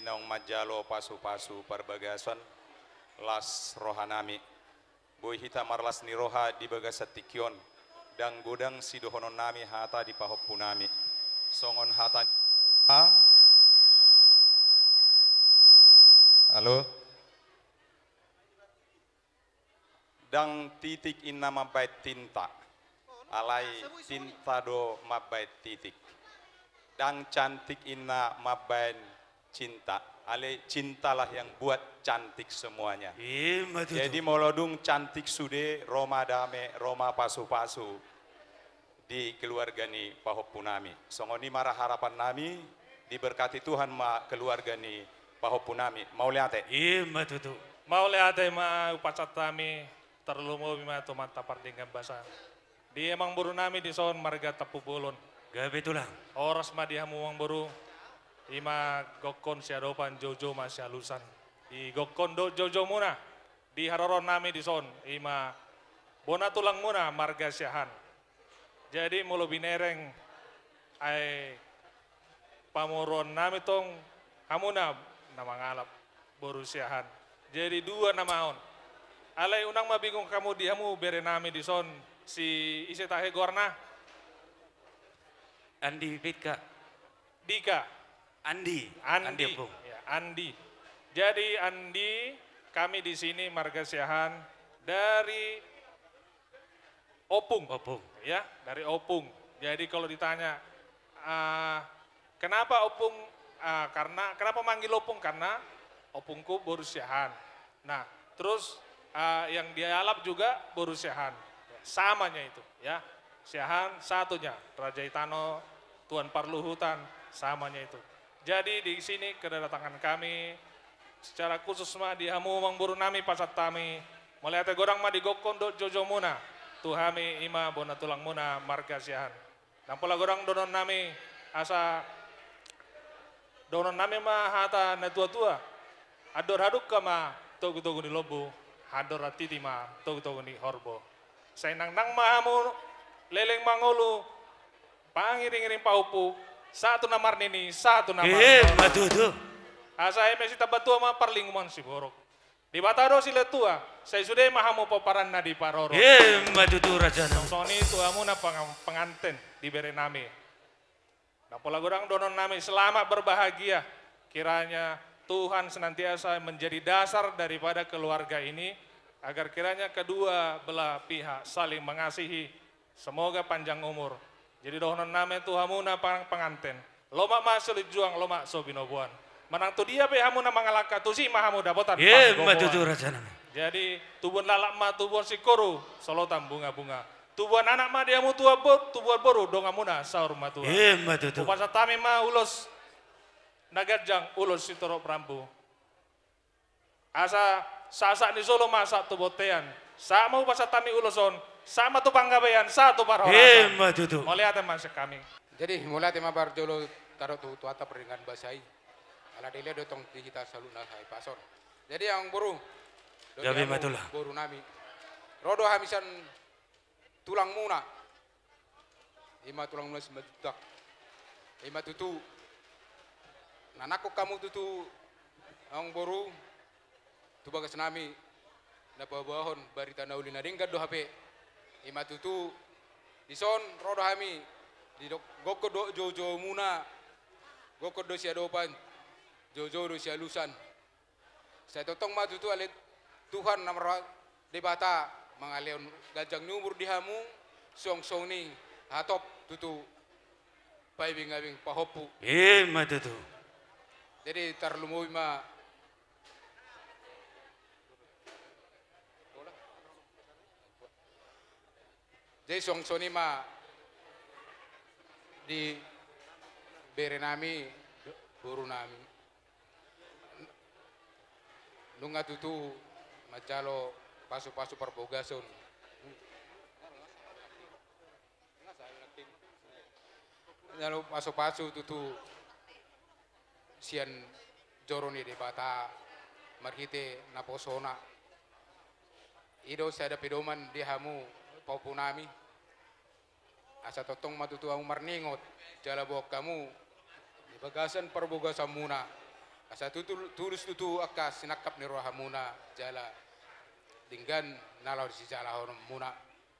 dinaung majalo pasu-pasu perbagasan las rohanami. Boy hita marlas niroha di bagasatikion dan godang sidohonon nami hata di pahopunami. Songon hata Halo Dang titik inna mabait tinta Alai tinta do mabait titik Dang cantik inna mabait cinta. Ale cintalah yang buat cantik semuanya. Iya, Jadi Molodung cantik sude Roma dame Roma pasu-pasu di keluarga ni pahop Punami. Songoni marah harapan nami diberkati Tuhan ma keluarga ni pahop Punami. Mau lihat eh? Iya betul. Mau lihat eh, ma upacat nami terlalu mau bima tu mata dengan bahasa. Di emang buru nami di son marga tapu bolon. Gabe tulang. Oras madiamu wang buru Ima gokon siadopan jojo masih halusan. Di gokon do jojo muna. Di haroron nami di son. Ima bona tulang muna marga syahan. Jadi mulu binereng ai pamoron nami tong hamuna nama ngalap boru syahan. Jadi dua nama on. Alai unang ma bingung kamu diamu bere nami di son si isetahe gorna. Andi Dika. Dika. Andi. Andi. Andi, Bung. Ya, Andi. Jadi Andi, kami di sini Marga Siahan dari Opung. Opung. Ya, dari Opung. Jadi kalau ditanya, uh, kenapa Opung, uh, karena, kenapa manggil Opung? Karena Opungku Borusiahan. Nah, terus uh, yang alap juga Borusiahan. Ya, samanya itu, ya. Siahan satunya, Raja Itano, Tuan Parluhutan, samanya itu. Jadi di sini kedatangan kami secara khusus mah di hamu mangburu nami pasat tami melihat gorang mah di gokondo jojo muna tuhami ima bona tulang muna marga sihan. Dan pola gorang donon nami asa donon nami mah hata netua tua ador haduk kama togu togu di lobu hador ratiti mah togu togu di horbo. Saya nang nang mahamu leleng mangolu pangiring-iring paupu satu namar nini, satu namar. Eh, matu tu. Asa eme si tabatua ma parlinguman si borok. Di bataro si letua, saya sudah mahamu paparan nadi paroro. Eh, batu tu raja. Soni amu na penganten di berename. Napola gurang donon nami selamat berbahagia. Kiranya Tuhan senantiasa menjadi dasar daripada keluarga ini agar kiranya kedua belah pihak saling mengasihi. Semoga panjang umur. Jadi dohonon name tu hamuna pang penganten. Loma masuk juang loma so binobuan. Menang tu dia be hamuna mangalaka tu si mahamu dapatan Ye ma jujur aja nami. Jadi tubuh lalak ma tubuh si koru solotan bunga-bunga. Tubuh anak ma dia mu tua bor, tubuhan boru dongamuna saur ma tu. Ye ma jujur. Upasa tami ma ulos nagarjang ulos si torok prambu. Asa sasa ni solo masak tubotean. Sama tami uloson sama tu panggabean, satu parola. Hema tutu. Mulai atas masa kami. Jadi mulai tema barjolo taruh tu tuata peringan Alat ini ada tong digital saluna hai pasor. Jadi yang buru. Jabe ya, lah Buru nami. Rodo hamisan tulang muna. Ima tulang muna semedak. Ima tutu. Nanaku kamu tutu. Yang buru. bagus nami Napa bahon bari tanaulina dengkat gaddo HP ima tutu dison rodo hami di gokko do jojo muna gokko do sia dopan jojo do sia lusan saya totong ma tutu ale Tuhan namra debata mangaleon gajang numur di hamu song song ni hatop tutu pai abing pahopu eh ma tutu jadi tarlumo ma Jadi Song Jason mah di Berenami Burunami Nunggu tutu macalo pasu-pasu perbogasun Lalu pasu-pasu tutu sian joroni di bata merkite naposona ido saya ada pedoman di hamu paupo nami asa totong matutua umar ningot jala bawa kamu bagasan parbogasan muna asa tutul tulus tutu akka sinakap ni muna jala dinggan nalau di jala honom muna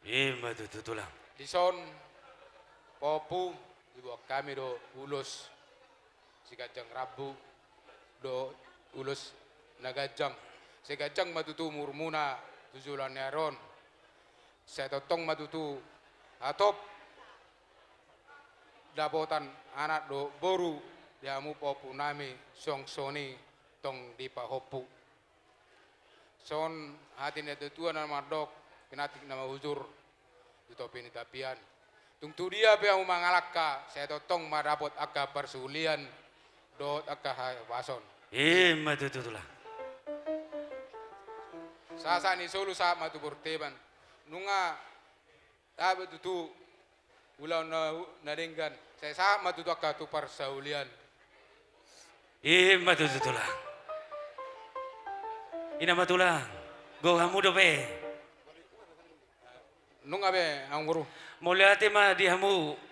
ima iya, tutulang son popu dibawa kami do ulus gajang rabu do ulus nagajang gajang matutu murmuna tujulan neron saya totong matutu atop dapotan anak do boru diamu popu nami song sony tong di pahopu son hati netu tuan nama dok kenatik nama topi ni tapian tungtu dia pe amu mangalaka saya totong marabot agak persulian doh agak wason eh matutu tulah sasa ni solo sah matu burteban nunga tabe tutu ulau na naringgan saya sama tutu akatu parsaulian ima tutu tulang ina matulang goha mudo be nunga be angguru mau mulia tema dihamu